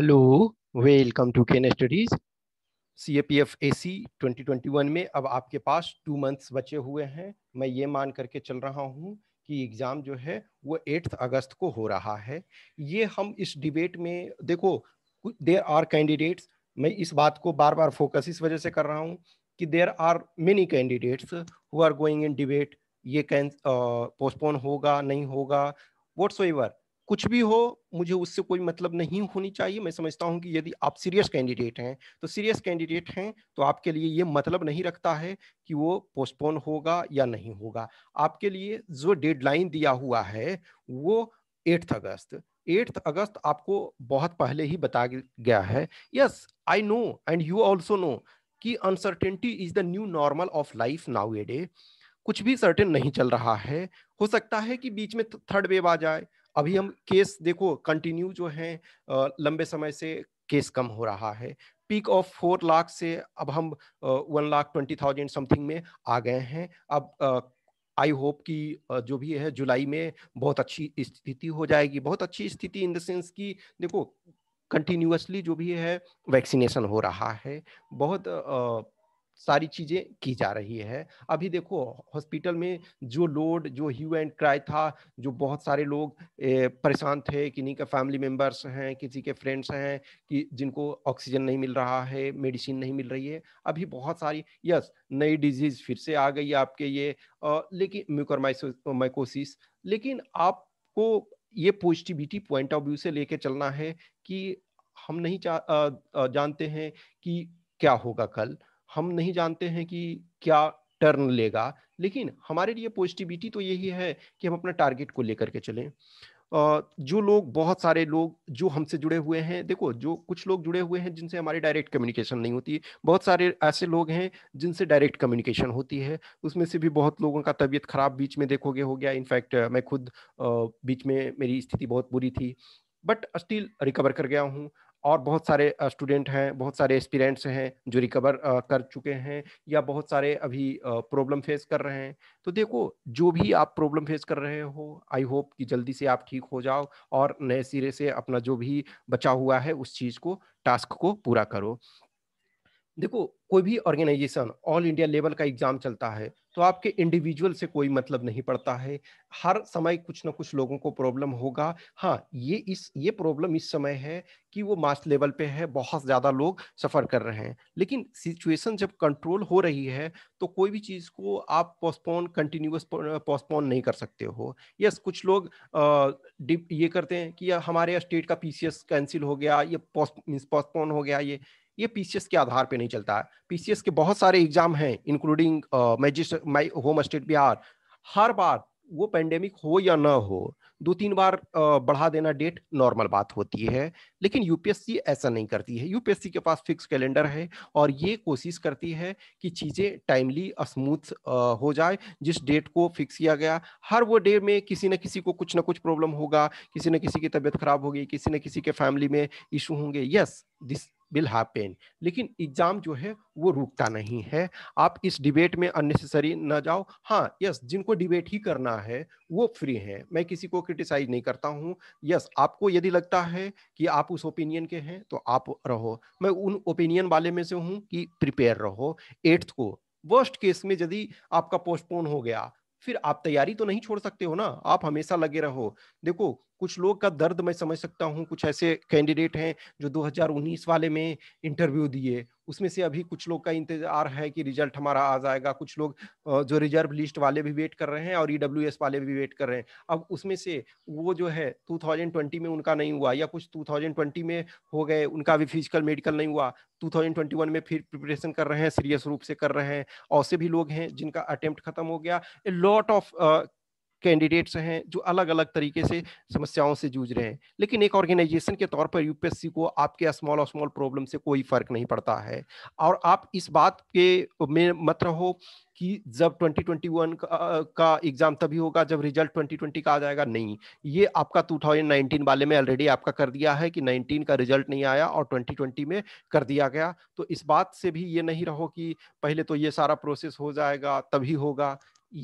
hello welcome to Ken studies C A P F A C twenty twenty one में अब आपके पास two months बचे हुए हैं मैं ये मान करके चल रहा हूँ कि एग्ज़ाम जो है वो एट्थ अगस्त को हो रहा है ये हम इस डिबेट में देखो देर आर कैंडिडेट्स मैं इस बात को बार बार फोकस इस वजह से कर रहा हूँ कि there are many candidates who are going in debate ये कैंस पोस्टपोन होगा नहीं होगा वॉट्स एवर कुछ भी हो मुझे उससे कोई मतलब नहीं होनी चाहिए मैं समझता हूं कि यदि आप सीरियस कैंडिडेट हैं तो सीरियस कैंडिडेट हैं तो आपके लिए ये मतलब नहीं रखता है कि वो पोस्टपोन होगा या नहीं होगा आपके लिए जो डेडलाइन दिया हुआ है वो एट्थ अगस्त एट्थ अगस्त आपको बहुत पहले ही बता गया है yes I know and you also know कि uncertainty is the new normal of life nowadays कुछ भी सर्टेन नहीं चल रहा है हो सकता है कि बीच में थर्ड वेव आ जाए अभी हम केस देखो कंटिन्यू जो है लंबे समय से केस कम हो रहा है पीक ऑफ फोर लाख से अब हम one lakh twenty thousand something में आ गए हैं अब आई होप कि जो भी है जुलाई में बहुत अच्छी स्थिति हो जाएगी बहुत अच्छी स्थिति इन द सेंस कि देखो कंटिन्यूसली जो भी है वैक्सीनेशन हो रहा है बहुत सारी चीज़ें की जा रही है अभी देखो हॉस्पिटल में जो लोड जो ह्यू एंड क्राई था जो बहुत सारे लोग परेशान थे किन्हीं के फैमिली मेम्बर्स हैं किसी के फ्रेंड्स हैं कि जिनको ऑक्सीजन नहीं मिल रहा है मेडिसिन नहीं मिल रही है अभी बहुत सारी यस नई डिजीज़ फिर से आ गई आपके ये आ, लेकिन म्यूकरमाइकोसिस लेकिन आपको ये पॉजिटिविटी पॉइंट ऑफ व्यू से लेके चलना है कि हम नहीं आ, आ, जानते हैं कि क्या होगा कल हम नहीं जानते हैं कि क्या टर्न लेगा लेकिन हमारे लिए पॉजिटिविटी तो यही है कि हम अपना टारगेट को लेकर के चलें जो लोग बहुत सारे लोग जो हमसे जुड़े हुए हैं देखो जो कुछ लोग जुड़े हुए हैं जिनसे हमारी डायरेक्ट कम्युनिकेशन नहीं होती बहुत सारे ऐसे लोग हैं जिनसे डायरेक्ट कम्युनिकेशन होती है उसमें से भी बहुत लोगों का तबीयत खराब बीच में देखोगे हो गया इनफैक्ट मैं खुद बीच में मेरी स्थिति बहुत बुरी थी बट स्टिल रिकवर कर गया हूँ और बहुत सारे स्टूडेंट हैं बहुत सारे एक्सपीरेंट्स हैं जो रिकवर कर चुके हैं या बहुत सारे अभी प्रॉब्लम फेस कर रहे हैं तो देखो जो भी आप प्रॉब्लम फेस कर रहे हो आई होप कि जल्दी से आप ठीक हो जाओ और नए सिरे से अपना जो भी बचा हुआ है उस चीज़ को टास्क को पूरा करो देखो कोई भी ऑर्गेनाइजेशन ऑल इंडिया लेवल का एग्जाम चलता है तो आपके इंडिविजुअल से कोई मतलब नहीं पड़ता है हर समय कुछ ना कुछ लोगों को प्रॉब्लम होगा हाँ ये इस ये प्रॉब्लम इस समय है कि वो मास लेवल पे है बहुत ज़्यादा लोग सफ़र कर रहे हैं लेकिन सिचुएशन जब कंट्रोल हो रही है तो कोई भी चीज़ को आप पोस्टपोन कंटिन्यूस पोस्टपोन नहीं कर सकते हो यस कुछ लोग आ, ये करते हैं कि हमारे स्टेट का पी कैंसिल हो गया ये पोस्ट मीन पोस्टपोन हो गया ये ये पीसीएस के आधार पे नहीं चलता है पीसीएस के बहुत सारे एग्जाम हैं including magistrate home state Bihar हर बार वो पेंडेमिक हो या ना हो दो तीन बार uh, बढ़ा देना डेट नॉर्मल बात होती है लेकिन यूपीएससी ऐसा नहीं करती है यूपीएससी के पास फिक्स कैलेंडर है और ये कोशिश करती है कि चीज़ें टाइमली स्मूथ हो जाए जिस डेट को फिक्स किया गया हर वो डे में किसी न किसी को कुछ ना कुछ प्रॉब्लम होगा किसी न किसी की तबीयत खराब होगी किसी न किसी के फैमिली में इशू होंगे यस दिस विल हैपन लेकिन एग्जाम जो है वो रुकता नहीं है आप इस डिबेट में अननेसेसरी ना जाओ हाँ यस जिनको डिबेट ही करना है वो फ्री हैं मैं किसी को क्रिटिसाइज नहीं करता हूँ यस आपको यदि लगता है कि आप उस ओपिनियन के हैं तो आप रहो मैं उन ओपिनियन वाले में से हूँ कि प्रिपेयर रहो एट्थ को वर्स्ट केस में यदि आपका पोस्टपोन हो गया फिर आप तैयारी तो नहीं छोड़ सकते हो ना आप हमेशा लगे रहो देखो कुछ लोग का दर्द मैं समझ सकता हूँ कुछ ऐसे कैंडिडेट हैं जो 2019 वाले में इंटरव्यू दिए उसमें से अभी कुछ लोग का इंतजार है कि रिजल्ट हमारा आ जाएगा कुछ लोग जो रिजर्व लिस्ट वाले भी वेट कर रहे हैं और ई वाले भी वेट कर रहे हैं अब उसमें से वो जो है 2020 में उनका नहीं हुआ या कुछ 2020 में हो गए उनका भी फिजिकल मेडिकल नहीं हुआ 2021 में फिर प्रिपरेशन कर रहे हैं सीरियस रूप से कर रहे हैं और से भी लोग हैं जिनका अटेम्प्ट खत्म हो गया ए लॉट ऑफ कैंडिडेट्स हैं जो अलग अलग तरीके से समस्याओं से जूझ रहे हैं लेकिन एक ऑर्गेनाइजेशन के तौर पर यूपीएससी को आपके स्मॉल और स्मॉल प्रॉब्लम से कोई फर्क नहीं पड़ता है और आप इस बात के में मत रहो कि जब 2021 का, का एग्जाम तभी होगा जब रिजल्ट 2020 का आ जाएगा नहीं ये आपका 2019 वाले में ऑलरेडी आपका कर दिया है कि 19 का रिजल्ट नहीं आया और 2020 में कर दिया गया तो इस बात से भी ये नहीं रहो कि पहले तो ये सारा प्रोसेस हो जाएगा तभी होगा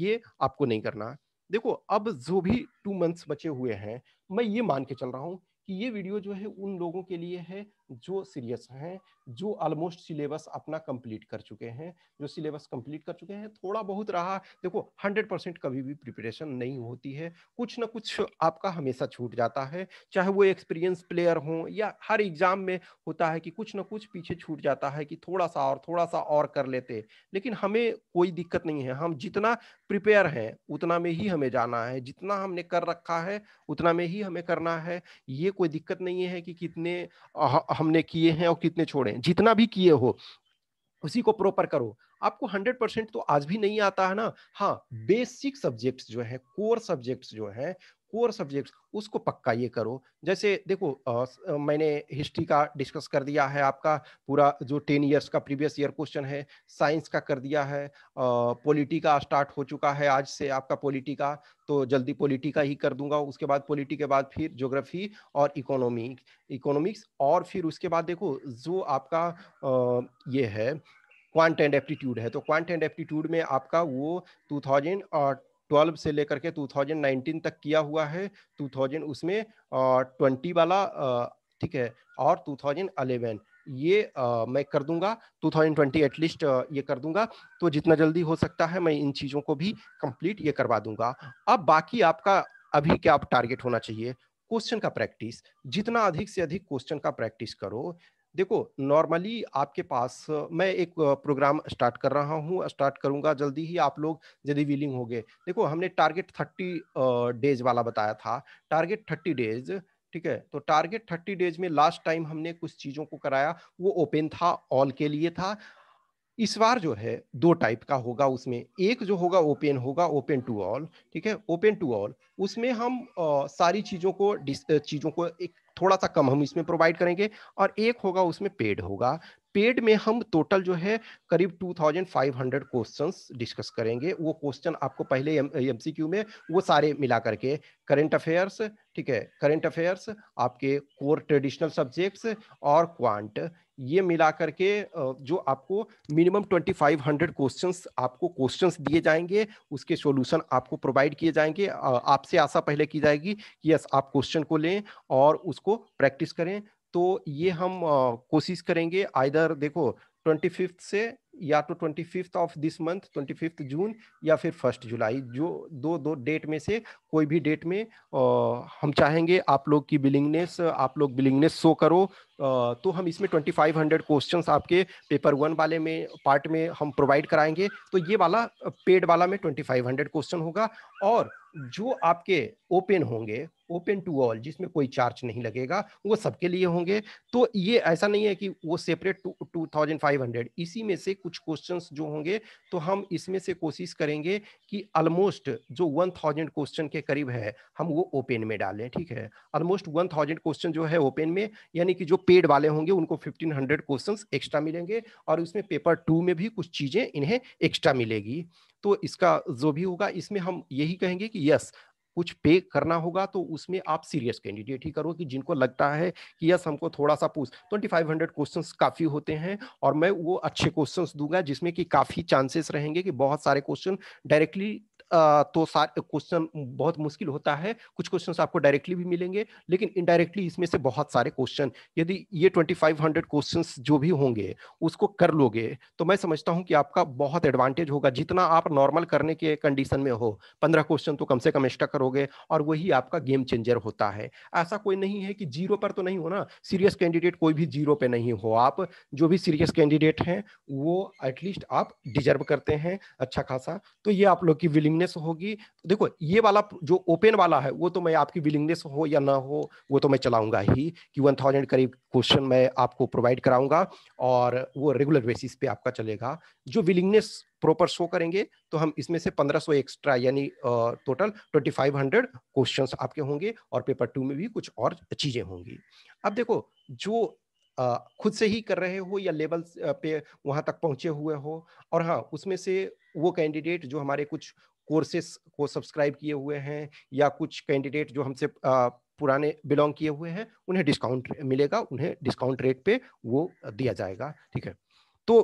ये आपको नहीं करना है देखो अब जो भी टू मंथ्स बचे हुए हैं मैं ये मान के चल रहा हूँ कि ये वीडियो जो है उन लोगों के लिए है जो सीरियस हैं जो ऑलमोस्ट सिलेबस अपना कंप्लीट कर चुके हैं जो सिलेबस कंप्लीट कर चुके हैं थोड़ा बहुत रहा देखो हंड्रेड परसेंट कभी भी प्रिपरेशन नहीं होती है कुछ ना कुछ आपका हमेशा छूट जाता है चाहे वो एक्सपीरियंस प्लेयर हो या हर एग्जाम में होता है कि कुछ ना कुछ पीछे छूट जाता है कि थोड़ा सा और थोड़ा सा और कर लेते लेकिन हमें कोई दिक्कत नहीं है हम जितना प्रिपेयर हैं उतना में ही हमें जाना है जितना हमने कर रखा है उतना में ही हमें करना है ये कोई दिक्कत नहीं है कि कितने हमने किए हैं और कितने छोड़े हैं जितना भी किए हो उसी को प्रॉपर करो आपको हंड्रेड परसेंट तो आज भी नहीं आता है ना हाँ बेसिक सब्जेक्ट्स जो है कोर सब्जेक्ट्स जो है कोर सब्जेक्ट्स उसको पक्का ये करो जैसे देखो आ, मैंने हिस्ट्री का डिस्कस कर दिया है आपका पूरा जो टेन इयर्स का प्रीवियस ईयर क्वेश्चन है साइंस का कर दिया है पॉलिटी का स्टार्ट हो चुका है आज से आपका पॉलिटी का तो जल्दी पॉलिटी का ही कर दूंगा उसके बाद पॉलिटी के बाद फिर ज्योग्राफी और इकोनॉमी इकोनॉमिक्स और फिर उसके बाद देखो जो आपका आ, ये है क्वांट एंड एप्टीट्यूड है तो क्वांट एंड एप्टीट्यूड में आपका वो टू थाउजेंड और ट्वेल्व से लेकर के 2019 तक किया हुआ है 2000 उसमें ट्वेंटी वाला ठीक है और 2011 ये आ, मैं कर दूंगा 2020 एटलीस्ट ये कर दूंगा तो जितना जल्दी हो सकता है मैं इन चीज़ों को भी कंप्लीट ये करवा दूंगा अब बाकी आपका अभी क्या आप टारगेट होना चाहिए क्वेश्चन का प्रैक्टिस जितना अधिक से अधिक क्वेश्चन का प्रैक्टिस करो देखो नॉर्मली आपके पास मैं एक प्रोग्राम स्टार्ट कर रहा हूँ स्टार्ट करूँगा जल्दी ही आप लोग यदि विलिंग हो गए देखो हमने टारगेट थर्टी डेज वाला बताया था टारगेट थर्टी डेज ठीक है तो टारगेट थर्टी डेज में लास्ट टाइम हमने कुछ चीज़ों को कराया वो ओपन था ऑल के लिए था इस बार जो है दो टाइप का होगा उसमें एक जो होगा ओपन होगा ओपन टू ऑल ठीक है ओपन टू ऑल उसमें हम आ, सारी चीज़ों को चीज़ों को एक थोड़ा सा कम हम इसमें प्रोवाइड करेंगे और एक होगा उसमें पेड होगा पेड में हम टोटल जो है करीब 2500 क्वेश्चंस डिस्कस करेंगे वो क्वेश्चन आपको पहले एमसीक्यू में वो सारे मिला करके करेंट अफेयर्स ठीक है करंट अफेयर्स आपके कोर ट्रेडिशनल सब्जेक्ट्स और क्वांट ये मिला करके जो आपको मिनिमम 2500 क्वेश्चंस आपको क्वेश्चंस दिए जाएंगे उसके सॉल्यूशन आपको प्रोवाइड किए जाएंगे आपसे आशा पहले की जाएगी कि यस आप क्वेश्चन को लें और उसको प्रैक्टिस करें तो ये हम कोशिश करेंगे आइधर देखो ट्वेंटी से या तो twenty fifth of this month twenty fifth June या फिर फर्स्ट जुलाई जो दो दो डेट में से कोई भी डेट में आ, हम चाहेंगे आप लोग की बिलिंगनेस आप लोग बिलिंगनेस शो करो आ, तो हम इसमें ट्वेंटी फाइव हंड्रेड क्वेश्चन आपके पेपर वन वाले में पार्ट में हम प्रोवाइड कराएंगे तो ये वाला पेड वाला में ट्वेंटी फाइव हंड्रेड क्वेश्चन होगा और जो आपके ओपन होंगे ओपन टू ऑल जिसमें कोई चार्ज नहीं लगेगा वो सबके लिए होंगे तो ये ऐसा नहीं है कि वो separate two thousand five hundred इसी में से कुछ क्वेश्चन जो होंगे तो हम इसमें से कोशिश करेंगे कि ऑलमोस्ट जो वन थाउजेंड क्वेश्चन के करीब है हम वो ओपन में डालें ठीक है ऑलमोस्ट वन थाउजेंड क्वेश्चन जो है ओपन में यानी कि जो पेड वाले होंगे उनको फिफ्टीन हंड्रेड क्वेश्चन एक्स्ट्रा मिलेंगे और उसमें पेपर टू में भी कुछ चीज़ें इन्हें एक्स्ट्रा मिलेगी तो इसका जो भी होगा इसमें हम यही कहेंगे कि यस कुछ पे करना होगा तो उसमें आप सीरियस कैंडिडेट ही करो कि जिनको लगता है कि यस हमको थोड़ा सा पूछ ट्वेंटी फाइव हंड्रेड क्वेश्चन काफ़ी होते हैं और मैं वो अच्छे क्वेश्चन दूंगा जिसमें कि काफ़ी चांसेस रहेंगे कि बहुत सारे क्वेश्चन डायरेक्टली तो क्वेश्चन बहुत मुश्किल होता है कुछ क्वेश्चन आपको डायरेक्टली भी मिलेंगे लेकिन इनडायरेक्टली इसमें से बहुत सारे क्वेश्चन यदि ये ट्वेंटी फाइव हंड्रेड क्वेश्चन जो भी होंगे उसको कर लोगे तो मैं समझता हूँ कि आपका बहुत एडवांटेज होगा जितना आप नॉर्मल करने के कंडीशन में हो पंद्रह क्वेश्चन तो कम से कम एक्स्ट्रा करोगे और वही आपका गेम चेंजर होता है ऐसा कोई नहीं है कि जीरो पर तो नहीं हो ना सीरियस कैंडिडेट कोई भी जीरो पे नहीं हो आप जो भी सीरियस कैंडिडेट हैं वो एटलीस्ट आप डिजर्व करते हैं अच्छा खासा तो ये आप लोग की विलिंग विलिंगनेस होगी देखो ये वाला जो ओपन वाला है वो तो मैं आपकी विलिंगनेस हो या ना हो वो तो मैं चलाऊंगा ही कि वन थाउजेंड करीब क्वेश्चन मैं आपको प्रोवाइड कराऊंगा और वो रेगुलर बेसिस पे आपका चलेगा जो विलिंगनेस प्रॉपर शो करेंगे तो हम इसमें से पंद्रह एक्स्ट्रा यानी टोटल 2500 क्वेश्चंस आपके होंगे और पेपर टू में भी कुछ और चीजें होंगी अब देखो जो खुद से ही कर रहे हो या लेवल पे वहाँ तक पहुँचे हुए हो और हाँ उसमें से वो कैंडिडेट जो हमारे कुछ कोर्सेस को सब्सक्राइब किए हुए हैं या कुछ कैंडिडेट जो हमसे पुराने बिलोंग किए हुए हैं उन्हें डिस्काउंट मिलेगा उन्हें डिस्काउंट रेट पे वो दिया जाएगा ठीक है तो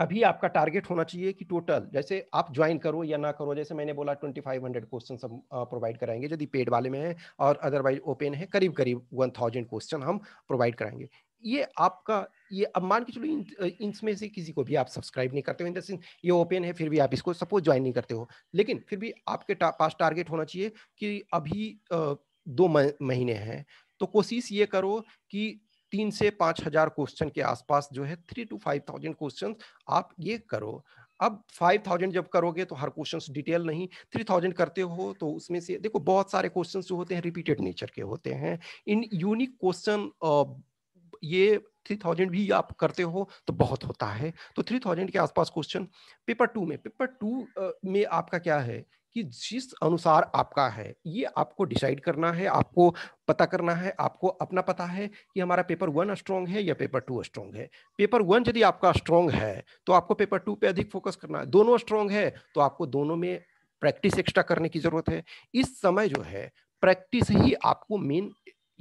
अभी आपका टारगेट होना चाहिए कि टोटल जैसे आप ज्वाइन करो या ना करो जैसे मैंने बोला 2500 क्वेश्चन हम प्रोवाइड कराएंगे यदि पेड वाले में है और अदरवाइज ओपन है करीब करीब 1000 क्वेश्चन हम प्रोवाइड कराएंगे ये आपका ये अब मान के चलो इनमें से किसी को भी आप सब्सक्राइब नहीं करते हो इन द ये ओपन है फिर भी आप इसको सपोज ज्वाइन नहीं करते हो लेकिन फिर भी आपके टा, पास टारगेट होना चाहिए कि अभी दो महीने हैं तो कोशिश ये करो कि तीन से पाँच हजार क्वेश्चन के आसपास जो है three two five thousand question आप ये करो अब फाइव थाउजेंड जब करोगे तो हर क्वेश्चन डिटेल नहीं थ्री थाउजेंड करते हो तो उसमें से देखो बहुत सारे क्वेश्चन जो होते हैं रिपीटेड नेचर के होते हैं इन यूनिक क्वेश्चन ये थ्री थाउजेंड भी आप करते हो तो बहुत होता है तो थ्री थाउजेंड के आसपास क्वेश्चन पेपर टू में पेपर टू में आपका क्या है कि जिस अनुसार आपका है ये आपको डिसाइड करना है आपको पता करना है आपको अपना पता है कि हमारा पेपर वन स्ट्रॉन्ग है या पेपर टू स्ट्रॉन्ग है पेपर वन यदि आपका स्ट्रॉन्ग है तो आपको पेपर टू पे अधिक फोकस करना है दोनों स्ट्रॉन्ग है तो आपको दोनों में प्रैक्टिस एक्स्ट्रा करने की जरूरत है इस समय जो है प्रैक्टिस ही आपको मेन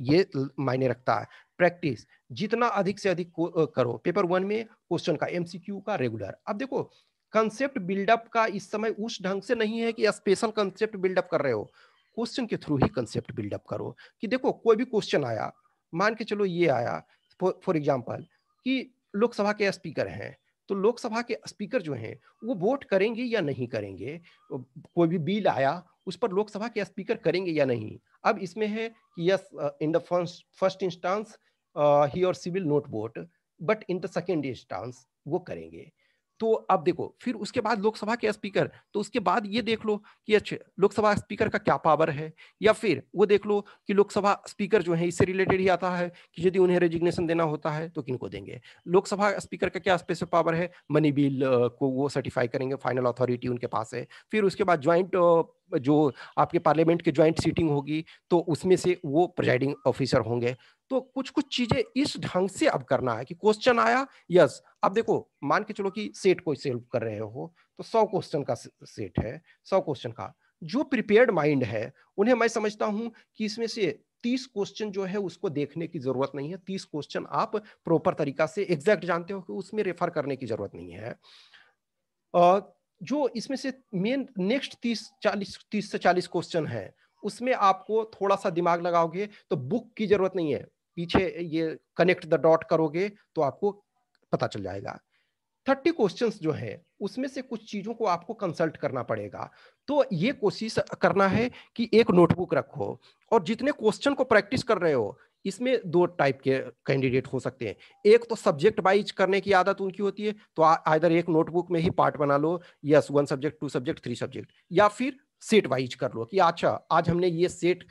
ये मायने रखता है प्रैक्टिस जितना अधिक से अधिक करो पेपर वन में क्वेश्चन का एमसीक्यू का रेगुलर अब देखो कंसेप्ट बिल्डअप का इस समय उस ढंग से नहीं है कि स्पेशल कंसेप्ट बिल्डअप कर रहे हो क्वेश्चन के थ्रू ही कंसेप्ट बिल्डअप करो कि देखो कोई भी क्वेश्चन आया मान के चलो ये आया फॉर एग्जाम्पल कि लोकसभा के स्पीकर हैं तो लोकसभा के स्पीकर जो हैं वो वोट करेंगे या नहीं करेंगे कोई भी बिल आया उस पर लोकसभा के स्पीकर करेंगे या नहीं अब इसमें है कि yes in the first instance ही और she will not vote but in the second instance वो करेंगे तो अब देखो फिर उसके बाद लोकसभा के स्पीकर तो उसके बाद ये देख लो कि अच्छा लोकसभा स्पीकर का क्या पावर है या फिर वो देख लो कि लोकसभा स्पीकर जो है इससे रिलेटेड ही आता है कि यदि उन्हें रेजिग्नेशन देना होता है तो किनको देंगे लोकसभा स्पीकर का क्या स्पेशल पावर है मनी बिल को वो सर्टिफाई करेंगे फाइनल अथॉरिटी उनके पास है फिर उसके बाद ज्वाइंट जो आपके पार्लियामेंट के ज्वाइंट सीटिंग होगी तो उसमें से वो प्रिजाइडिंग ऑफिसर होंगे तो कुछ कुछ चीजें इस ढंग से अब करना है कि क्वेश्चन आया यस अब देखो मान के चलो कि सेट को सेल्व कर रहे हो तो सौ क्वेश्चन का सेट है सौ क्वेश्चन का जो प्रिपेयर्ड माइंड है उन्हें मैं समझता हूं कि इसमें से तीस क्वेश्चन जो है उसको देखने की जरूरत नहीं है तीस क्वेश्चन आप प्रॉपर तरीका से एग्जैक्ट जानते हो कि उसमें रेफर करने की जरूरत नहीं है जो इसमें से मेन नेक्स्ट तीस चालीस तीस से चालीस क्वेश्चन है उसमें आपको थोड़ा सा दिमाग लगाओगे तो बुक की जरूरत नहीं है पीछे ये कनेक्ट द डॉट करोगे तो आपको पता चल जाएगा थर्टी क्वेश्चंस जो है उसमें से कुछ चीज़ों को आपको कंसल्ट करना पड़ेगा तो ये कोशिश करना है कि एक नोटबुक रखो और जितने क्वेश्चन को प्रैक्टिस कर रहे हो इसमें दो टाइप के कैंडिडेट हो सकते हैं एक तो सब्जेक्ट वाइज करने की आदत उनकी होती है तो आइधर एक नोटबुक में ही पार्ट बना लो yes one subject two subject three subject या फिर सेट वाइज कर लो कि अच्छा आज हमने ये सेट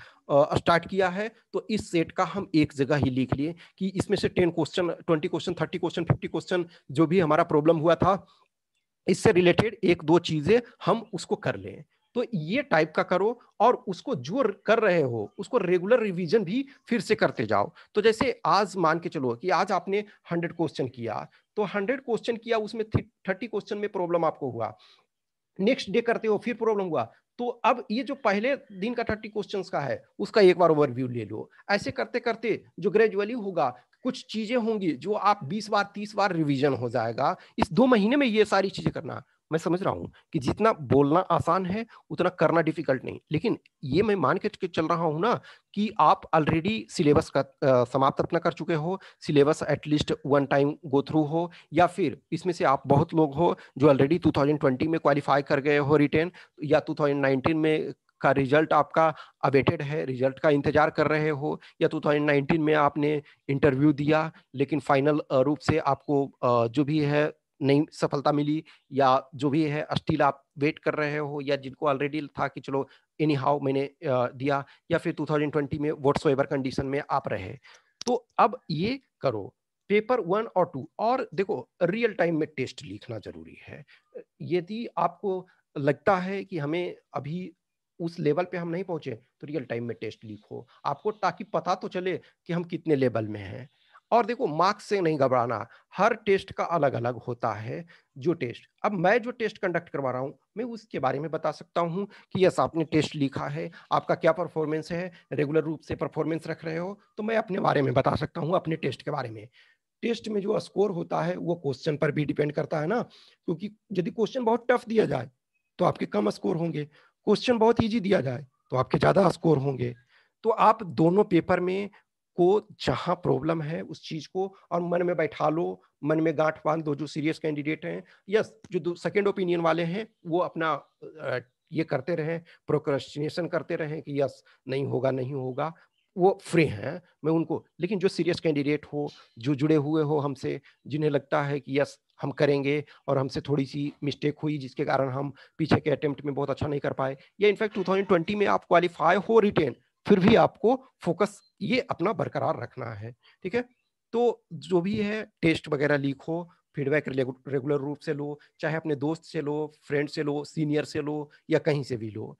स्टार्ट किया है तो इस सेट का हम एक जगह ही लिख लिए कि इसमें से ten question twenty question thirty question fifty question जो भी हमारा प्रॉब्लम हुआ था इससे रिलेटेड एक दो चीजें हम उसको कर लें तो ये टाइप का करो और उसको जो कर रहे हो उसको रेगुलर रिवीजन भी फिर से करते जाओ तो जैसे आज मान के चलो कि आज आपने हंड्रेड क्वेश्चन किया तो हंड्रेड क्वेश्चन किया उसमें थर्टी क्वेश्चन में प्रॉब्लम आपको हुआ नेक्स्ट डे करते हो फिर प्रॉब्लम हुआ तो अब ये जो पहले दिन का थर्टी क्वेश्चन का है उसका एक बार ओवरव्यू ले लो ऐसे करते करते जो ग्रेजुअली होगा कुछ चीजें होंगी जो आप 20 बार 30 बार रिवीजन हो जाएगा इस दो महीने में ये सारी चीजें करना मैं समझ रहा हूँ कि जितना बोलना आसान है उतना करना डिफिकल्ट नहीं लेकिन ये मैं मान के चल रहा हूँ ना कि आप ऑलरेडी सिलेबस का समाप्त अपना कर चुके हो syllabus at least one time go through हो या फिर इसमें से आप बहुत लोग हो जो ऑलरेडी 2020 में क्वालिफाई कर गए हो रिटेन या 2019 में का रिजल्ट आपका अवेटेड है रिजल्ट का इंतजार कर रहे हो या 2019 में आपने इंटरव्यू दिया लेकिन फाइनल रूप से आपको जो भी है नहीं सफलता मिली या जो भी है स्टिल आप वेट कर रहे हो या जिनको ऑलरेडी था कि चलो एनी हाउ मैंने दिया या फिर 2020 में वोट्स वेबर कंडीशन में आप रहे तो अब ये करो पेपर वन और टू और देखो रियल टाइम में टेस्ट लिखना जरूरी है यदि आपको लगता है कि हमें अभी उस लेवल पे हम नहीं पहुंचे तो रियल टाइम में टेस्ट लिखो आपको ताकि पता तो चले कि हम कितने लेवल में हैं और देखो मार्क्स से नहीं घबराना हर टेस्ट का अलग अलग होता है जो टेस्ट अब मैं जो टेस्ट कंडक्ट करवा रहा हूँ मैं उसके बारे में बता सकता हूँ कि यस आपने टेस्ट लिखा है आपका क्या परफॉर्मेंस है रेगुलर रूप से परफॉर्मेंस रख रहे हो तो मैं अपने बारे में बता सकता हूँ अपने टेस्ट के बारे में टेस्ट में जो स्कोर होता है वो क्वेश्चन पर भी डिपेंड करता है ना क्योंकि यदि क्वेश्चन बहुत टफ दिया जाए तो आपके कम स्कोर होंगे क्वेश्चन बहुत ईजी दिया जाए तो आपके ज़्यादा स्कोर होंगे तो आप दोनों पेपर में को जहाँ प्रॉब्लम है उस चीज को और मन में बैठा लो मन में गांठ बांध दो जो सीरियस कैंडिडेट हैं यस जो सेकेंड ओपिनियन वाले हैं वो अपना ये करते रहें प्रोक्रस्टिनेशन करते रहें कि यस नहीं होगा नहीं होगा वो फ्री हैं मैं उनको लेकिन जो सीरियस कैंडिडेट हो जो जुड़े हुए हो हमसे जिन्हें लगता है कि यस हम करेंगे और हमसे थोड़ी सी मिस्टेक हुई जिसके कारण हम पीछे के अटेम्प्ट में बहुत अच्छा नहीं कर पाए या इनफैक्ट 2020 में आप क्वालिफाई हो रिटेन फिर भी आपको फोकस ये अपना बरकरार रखना है ठीक है तो जो भी है टेस्ट वगैरह लीक हो फीडबैक रेगुलर रूप से लो चाहे अपने दोस्त से लो फ्रेंड से लो सीनियर से लो या कहीं से भी लो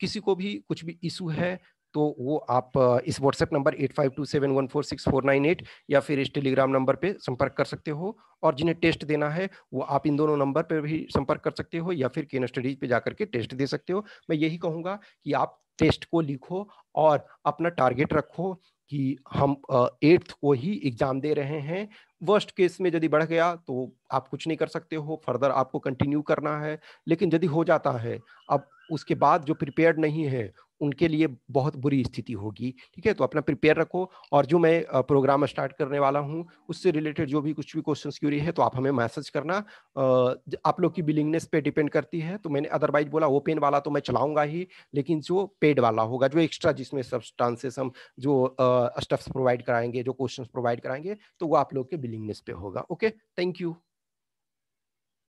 किसी को भी कुछ भी इशू है तो वो आप इस WhatsApp number eight five two seven one four six four nine eight या फिर इस टेलीग्राम नंबर पे संपर्क कर सकते हो और जिन्हें टेस्ट देना है वो आप इन दोनों नंबर पे भी संपर्क कर सकते हो या फिर केन स्टडीज पे जाकर के टेस्ट दे सकते हो मैं यही कहूँगा कि आप टेस्ट को लिखो और अपना टारगेट रखो कि हम एट्थ को ही एग्ज़ाम दे रहे हैं वर्स्ट केस में यदि बढ़ गया तो आप कुछ नहीं कर सकते हो फर्दर आपको कंटिन्यू करना है लेकिन यदि हो जाता है अब उसके बाद जो प्रिपेयर नहीं है उनके लिए बहुत बुरी स्थिति होगी ठीक है तो अपना प्रिपेयर रखो और जो मैं प्रोग्राम स्टार्ट करने वाला हूँ उससे रिलेटेड जो भी कुछ भी क्वेश्चंस क्यूरी है तो आप हमें मैसेज करना आप लोग की बिलिंगनेस पे डिपेंड करती है तो मैंने अदरवाइज बोला ओपन वाला तो मैं चलाऊंगा ही लेकिन जो पेड वाला होगा जो एक्स्ट्रा जिसमें सब्सटांसेस हम जो स्टफ्स प्रोवाइड कराएंगे जो क्वेश्चन प्रोवाइड कराएंगे तो वो आप लोग के बिलिंगनेस पे होगा ओके थैंक यू